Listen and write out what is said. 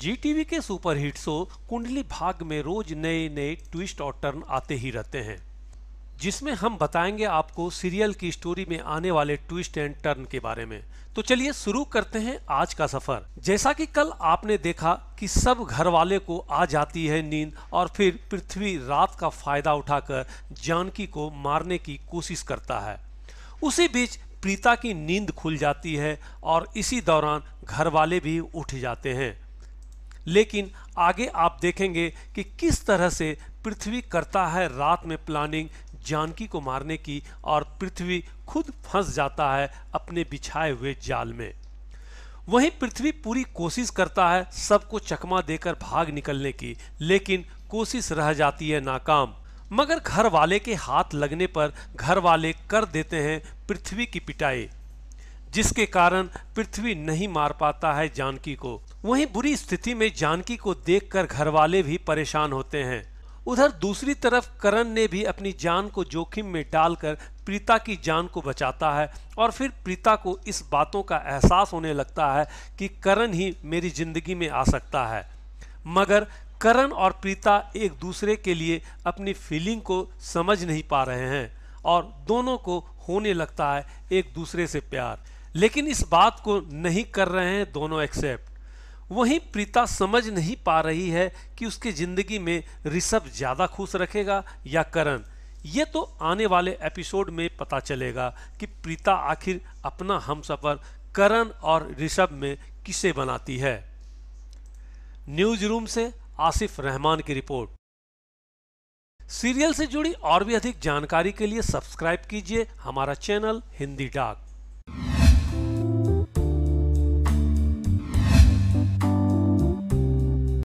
जीटीवी के superhit show कुंडली भाग में रोज नए नए ट्विस्ट और टर्न आते ही रहते हैं जिसमें हम बताएंगे आपको सीरियल की स्टोरी में आने वाले ट्विस्ट एंड टर्न के बारे में तो चलिए शुरू करते हैं आज का सफर जैसा कि कल आपने देखा कि सब घर वाले को आ जाती है नींद और फिर पृथ्वी रात का फायदा उठाकर जानकी को मारने की कोशिश करता है उसी बीच प्रीता की नींद खुल जाती है और इसी दौरान घर वाले भी उठ जाते हैं लेकिन आगे आप देखेंगे कि किस तरह से पृथ्वी करता है रात में प्लानिंग जानकी को मारने की और पृथ्वी खुद फंस जाता है अपने बिछाए हुए जाल में वहीं पृथ्वी पूरी कोशिश करता है सबको चकमा देकर भाग निकलने की लेकिन कोशिश रह जाती है नाकाम मगर घर वाले के हाथ लगने पर घर वाले कर देते हैं पृथ्वी की पिटाई जिसके कारण पृथ्वी नहीं मार पाता है जानकी को वहीं बुरी स्थिति में जानकी को देखकर घरवाले भी परेशान होते हैं उधर दूसरी तरफ करण ने भी अपनी जान को जोखिम में डालकर प्रीता की जान को बचाता है और फिर प्रीता को इस बातों का एहसास होने लगता है कि करण ही मेरी जिंदगी में आ सकता है मगर करण और प्रीता एक दूसरे के लिए अपनी फीलिंग को समझ नहीं पा रहे हैं और दोनों को होने लगता है एक दूसरे से प्यार लेकिन इस बात को नहीं कर रहे हैं दोनों एक्सेप्ट वहीं प्रीता समझ नहीं पा रही है कि उसकी ज़िंदगी में ऋषभ ज़्यादा खुश रखेगा या करण ये तो आने वाले एपिसोड में पता चलेगा कि प्रीता आखिर अपना हम सफ़र करण और ऋषभ में किसे बनाती है न्यूज रूम से आसिफ रहमान की रिपोर्ट सीरियल से जुड़ी और भी अधिक जानकारी के लिए सब्सक्राइब कीजिए हमारा चैनल हिंदी डाक